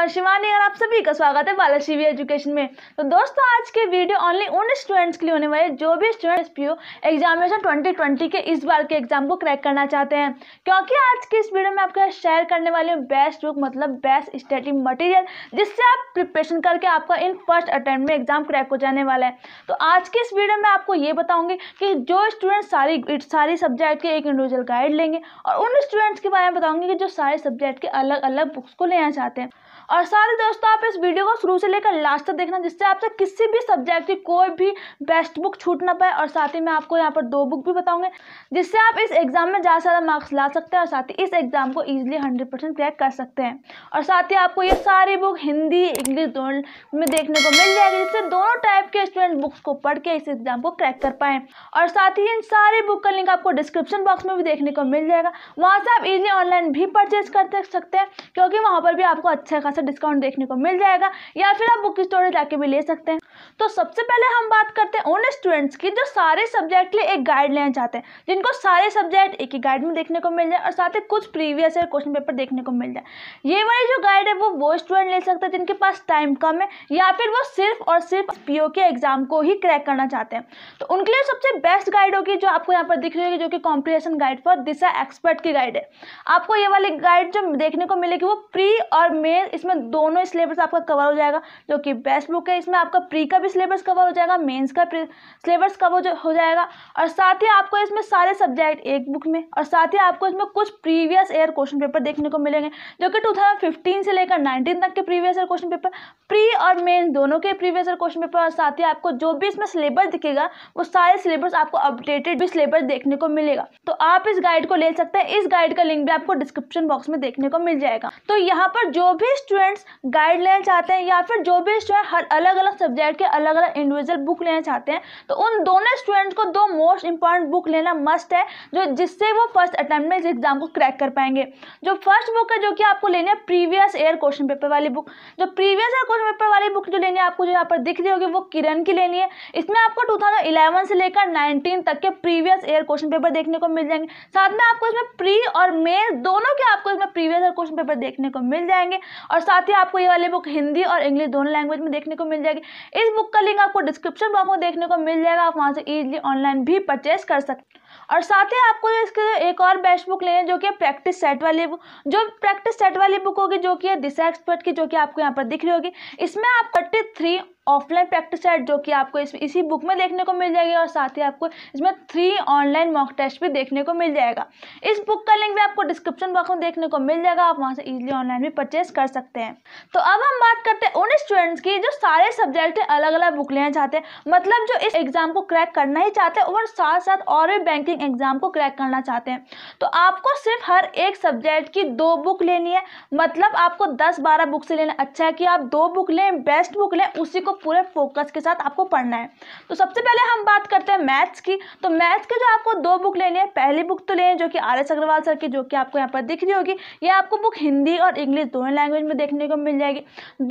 मैं शिवानी और आप सभी का स्वागत है बालाशिवी एजुकेशन में तो दोस्तों आज के वीडियो ओनली उन स्टूडेंट्स के लिए होने वाले जो भी स्टूडेंट एस एग्जामिनेशन 2020 के इस बार के एग्जाम को क्रैक करना चाहते हैं क्योंकि आज की इस वीडियो में आपके शेयर करने वाली हूँ बेस्ट बुक मतलब बेस्ट स्टडी मटीरियल जिससे आप प्रिपरेशन करके आपका इन फर्स्ट अटैम्प्ट में एग्जाम क्रैक हो जाने वाला है तो आज की इस वीडियो में आपको ये बताऊँगी कि जो स्टूडेंट सारी सारी सब्जेक्ट के एक इंडिविजुअल गाइड लेंगे और उन स्टूडेंट्स के बारे में बताऊँगी कि जो सारे सब्जेक्ट के अलग अलग बुक्स को लेना चाहते हैं और सारे दोस्तों आप इस वीडियो को शुरू से लेकर लास्ट तक देखना जिससे आपसे किसी भी सब्जेक्ट की कोई भी बेस्ट बुक छूट ना पाए और साथ ही मैं आपको यहाँ पर दो बुक भी बताऊंगे जिससे आप इस एग्ज़ाम में ज़्यादा से ज़्यादा मार्क्स ला सकते हैं और साथ ही इस एग्ज़ाम को ईजिली हंड्रेड परसेंट क्रैक कर सकते हैं और साथ ही आपको ये सारी बुक हिंदी इंग्लिश दोनों में देखने को मिल जाएगी जिससे दोनों के स्टूडेंट बुक्स को पढ़ के इस एग्जाम को क्रैक कर पाए और साथ ही इन सारे बुक का लिंक आपको डिस्क्रिप्शन बॉक्स में भी देखने को मिल जाएगा वहाँ से आप इजिली ऑनलाइन भी परचेज कर सकते हैं क्योंकि वहाँ पर भी आपको अच्छा खासा डिस्काउंट देखने को मिल जाएगा या फिर आप बुक स्टोर जाके भी ले सकते हैं तो सबसे पहले हम बात करते हैं उन स्टूडेंट्स की जो सारे सब्जेक्ट लिए एक गाइड लेना चाहते हैं जिनको सारे सब्जेक्ट एक ही गाइड में देखने को मिल जाए और साथ ही कुछ प्रीवियस ईयर क्वेश्चन पेपर देखने को मिल जाए ये वाली जो गाइड है वो वो स्टूडेंट ले सकते हैं जिनके पास टाइम कम है या फिर वो सिर्फ और सिर्फ पीओ के के एग्जाम को ही क्रैक करना चाहते हैं तो उनके लिए सबसे बेस्ट गाइड होगी जो आपको यहाँ पर दिख रही होगी जो कि comprehension guide for Disha expert की गाइड है आपको ये वाली गाइड जो देखने को मिलेगी वो प्री और मेन इसमें दोनों सिलेबस आपका कवर हो जाएगा जो कि बेस्ट बुक है इसमें आपका प्री का भी सिलेबस कवर हो जाएगा मेन्स का सिलेबस कवर हो जाएगा और साथ ही आपको इसमें सारे सब्जेक्ट एक बुक में और साथ ही आपको इसमें कुछ प्रीवियस ईयर क्वेश्चन पेपर देखने को मिलेंगे जो कि 2015 से लेकर 19 तक के previous year question paper pre और मेन दोनों के प्रीवियस ईयर क्वेश्चन पेपर और साथ साथ ही आपको जो भी इसमें सिलेबस दिखेगा वो सारे सिलेबस आपको अपडेटेड भी सिलेबस देखने को मिलेगा तो आप इस गाइड को ले सकते हैं इस गाइड का लिंक भी आपको डिस्क्रिप्शन बॉक्स में देखने को मिल जाएगा तो यहाँ पर जो भी स्टूडेंट्स गाइड लेना चाहते हैं या फिर जो भी स्टूडेंट हर अलग अलग सब्जेक्ट के अलग अलग इंडिविजुअल बुक लेना चाहते हैं तो उन दोनों स्टूडेंट्स को दो मोस्ट इंपॉर्टेंट बुक लेना मस्ट है जो जिससे वो फर्स्ट अटैम्प्ट में इस एग्जाम को क्रैक कर पाएंगे जो फर्स्ट बुक है जो कि आपको लेनी है प्रीवियस ईयर क्वेश्चन पेपर वाली बुक जो प्रीवियस ईयर क्वेश्चन पेपर वाली बुक जो लेनी है आपको जो यहाँ पर दिख रही होगी वो किरण की लेनी है इसमें आपको 2011 से लेकर 19 तक के प्रीवियस ईयर क्वेश्चन पेपर देखने को मिल जाएंगे साथ में आपको इसमें प्री और मेल दोनों के आपको इसमें प्रीवियस ईयर क्वेश्चन पेपर देखने को मिल जाएंगे और साथ ही आपको ये वाली बुक हिंदी और इंग्लिश दोनों लैंग्वेज में देखने को मिल जाएगी इस बुक का लिंक आपको डिस्क्रिप्शन बॉक्स में देखने को मिल जाएगा आप वहाँ से ईजिली ऑनलाइन भी परचेज कर सकते और साथ ही आपको इसके एक और बेस्ट बुक लेनी है जो कि प्रैक्टिस सेट वाली बुक जो प्रैक्टिस सेट वाली बुक होगी जो कि है दिशा एक्सपर्ट की जो कि आपको यहाँ पर दिख रही होगी इसमें आप thirty three offline practice set जो कि आपको इस इसी बुक में देखने को मिल जाएगी और साथ ही आपको इसमें थ्री ऑनलाइन मॉक टेस्ट भी देखने को मिल जाएगा इस बुक का लिंक भी आपको डिस्क्रिप्शन बॉक्स में देखने को मिल जाएगा आप वहाँ से ईजिली ऑनलाइन भी परचेज कर सकते हैं तो अब हम बात करते हैं उन स्टूडेंट्स की जो सारे सब्जेक्ट अलग अलग बुक लेना चाहते हैं मतलब जो इस एग्ज़ाम को क्रैक करना ही चाहते हैं और साथ साथ और भी बैंकिंग एग्ज़ाम को क्रैक करना चाहते हैं तो आपको सिर्फ हर एक सब्जेक्ट की दो बुक लेनी है मतलब आपको दस बारह बुक से लेना अच्छा है कि आप दो बुक लें बेस्ट बुक लें उसी को पूरे फोकस के साथ आपको पढ़ना है तो सबसे पहले हम बात करते हैं मैथ्स की तो मैथ्स के जो आपको दो बुक लेनी है पहली बुक तो लेनी जो कि आर एस अग्रवाल सर की जो कि आपको यहाँ पर दिख रही होगी ये आपको बुक हिंदी और इंग्लिश दोनों लैंग्वेज में देखने को मिल जाएगी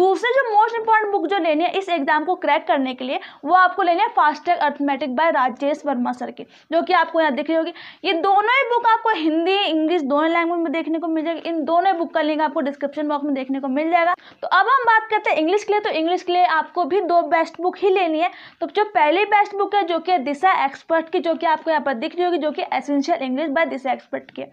दूसरी जो मोस्ट इंपॉर्टेंट बुक जो लेनी है इस एग्जाम को क्रैक करने के लिए वो आपको लेनी है fast track arithmetic by Rajesh Verma sir की जो कि आपको यहाँ दिख रही होगी ये दोनों ही बुक आपको हिंदी इंग्लिश दोनों लैंग्वेज में देखने को मिल जाएगी इन दोनों बुक का लिंक आपको डिस्क्रिप्शन बॉक्स में देखने को मिल जाएगा तो अब हम बात करते हैं इंग्लिश के लिए तो इंग्लिश के लिए आपको भी ही दो बेस्ट बुक ही लेनी है तो जो पहली बेस्ट बुक है जो कि दिशा एक्सपर्ट की जो कि आपको यहाँ पर दिख रही होगी जो कि essential English by Disha expert की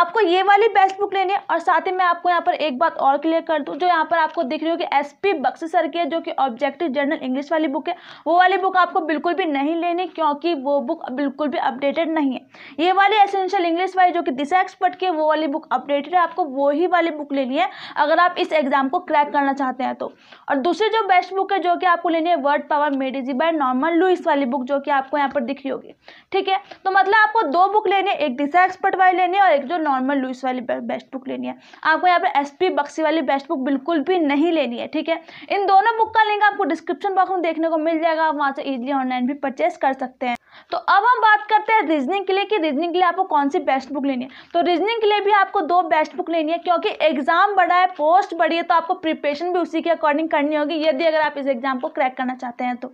आपको ये वाली बेस्ट बुक लेनी है और साथ ही मैं आपको यहाँ पर एक बात और क्लियर कर दूँ जो यहाँ पर आपको दिख रही होगी एस पी बक्सी सर की है जो कि ऑब्जेक्टिव जर्नल इंग्लिश वाली बुक है वो वाली बुक आपको बिल्कुल भी नहीं लेनी क्योंकि वो बुक बिल्कुल भी अपडेटेड नहीं है ये वाली एसेंशियल इंग्लिश वाली जो कि दिशा एक्सपर्ट की वो वाली बुक अपडेटेड है आपको वो ही वाली बुक लेनी है अगर आप इस एग्ज़ाम को क्रैक करना चाहते हैं तो और दूसरी जो बेस्ट बुक है जो कि आपको लेनी है word power made easy by Norman Lewis वाली बुक जो कि आपको यहाँ पर दिख रही होगी ठीक है तो मतलब आपको दो बुक लेनी है एक दिशा एक्सपर्ट वाली लेनी है और एक जो नॉर्मल लुइस वाली बेस्ट बुक लेनी है आपको यहाँ पर एस पी बक्सी वाली बेस्ट बुक बिल्कुल भी नहीं लेनी है ठीक है इन दोनों बुक का लिंक आपको डिस्क्रिप्शन बॉक्स में देखने को मिल जाएगा आप वहाँ से ईजिली ऑनलाइन भी परचेस कर सकते हैं तो अब हम बात करते हैं रीजनिंग के लिए कि रीजनिंग के लिए आपको कौन सी बेस्ट बुक लेनी है तो रीजनिंग के लिए भी आपको दो बेस्ट बुक लेनी है क्योंकि एग्जाम बड़ा है पोस्ट बड़ी है तो आपको प्रिपरेशन भी उसी के अकॉर्डिंग करनी होगी यदि अगर आप इस एग्जाम को क्रैक करना चाहते हैं तो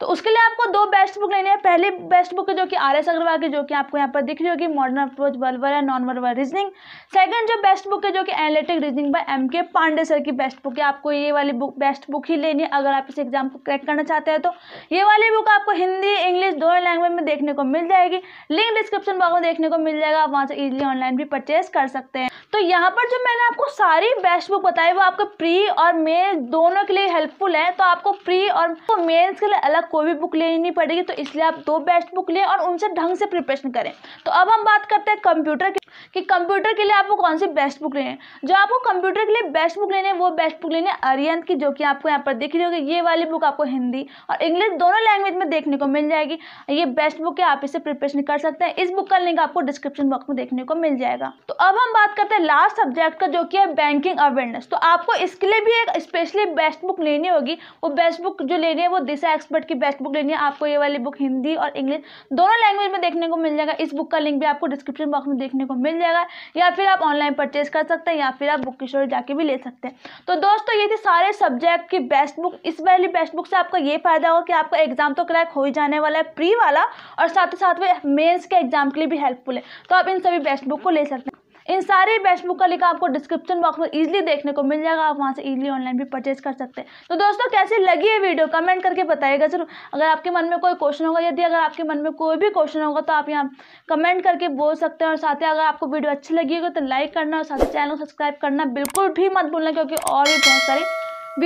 तो उसके लिए आपको दो बेस्ट बुक लेनी है पहली बेस्ट बुक है जो कि आर एस अग्रवाल की जो कि आपको यहाँ पर दिख रही होगी modern approach वर्वर and non वर्वर reasoning second जो बेस्ट बुक है जो कि एनालिटिक रीजनिंग बाय एम के पांडे सर की बेस्ट बुक है आपको ये वाली बुक बेस्ट बुक ही लेनी है अगर आप इस एग्जाम को क्रैक करना चाहते हैं तो ये वाली बुक आपको हिंदी इंग्लिश दोनों लैंग्वेज में देखने को मिल जाएगी लिंक डिस्क्रिप्शन बॉक्स में देखने को मिल जाएगा आप वहाँ से ईजिली ऑनलाइन भी परचेज कर सकते हैं तो यहाँ पर जो मैंने आपको सारी बेस्ट बुक बताई वो आपको प्री और मेल दोनों के लिए हेल्पफुल है तो आपको प्री और तो मेल्स के लिए अलग कोई भी बुक लेनी नहीं पड़ेगी तो इसलिए आप दो बेस्ट बुक लें और उनसे ढंग से प्रिपरेशन करें तो अब हम बात करते हैं कंप्यूटर की कंप्यूटर के लिए आपको कौन सी बेस्ट बुक लेनी जो आपको कंप्यूटर के लिए बेस्ट बुक लेनी वो बेस्ट बुक लेनी अरियंत की जो कि आपको यहाँ पर देख रही होगी ये वाली बुक आपको हिंदी और इंग्लिश दोनों लैंग्वेज में देखने को मिल जाएगी ये बेस्ट बुक है आप इसे प्रिपरेशन कर सकते हैं इस बुक का लिंक आपको डिस्क्रिप्शन बॉक्स में देखने को मिल जाएगा तो अब हम बात करते हैं लास्ट सब्जेक्ट का जो कि है बैंकिंग अवेयरनेस तो आपको इसके लिए भी एक स्पेशली बेस्ट बुक लेनी होगी वो बेस्ट बुक जो लेनी है वो दिशा एक्सपर्ट की बेस्ट बुक लेनी है आपको ये वाली बुक हिंदी और इंग्लिश दोनों लैंग्वेज में देखने को मिल जाएगा इस बुक का लिंक भी आपको डिस्क्रिप्शन बॉक्स में देखने को मिल जाएगा या फिर आप ऑनलाइन परचेज कर सकते हैं या फिर आप बुक की स्टोर जाके भी ले सकते हैं तो दोस्तों ये थी सारे सब्जेक्ट की बेस्ट बुक इस वाली बेस्ट बुक से आपका ये फायदा होगा कि आपका एग्जाम तो क्रैक हो ही जाने वाला है प्री वाला और साथ ही साथ में मेन्स के एग्जाम के लिए भी हेल्पफुल है तो आप इन सभी बेस्ट बुक को ले सकते हैं इन सारे बुक का लिंक आपको डिस्क्रिप्शन बॉक्स में ईजिली देखने को मिल जाएगा आप वहाँ से इजीली ऑनलाइन भी परचेज कर सकते हैं तो दोस्तों कैसे लगी है वीडियो कमेंट करके बताइएगा जरूर अगर आपके मन में कोई क्वेश्चन होगा यदि अगर आपके मन में कोई भी क्वेश्चन होगा तो आप यहाँ कमेंट करके बोल सकते हैं और साथ ही अगर आपको वीडियो अच्छी लगी होगी तो लाइक करना और साथ ही चैनल को सब्सक्राइब करना बिल्कुल भी मत भूलना क्योंकि और भी बहुत सारी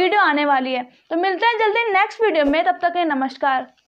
वीडियो आने वाली है तो मिलते हैं जल्दी नेक्स्ट वीडियो में तब तक नमस्कार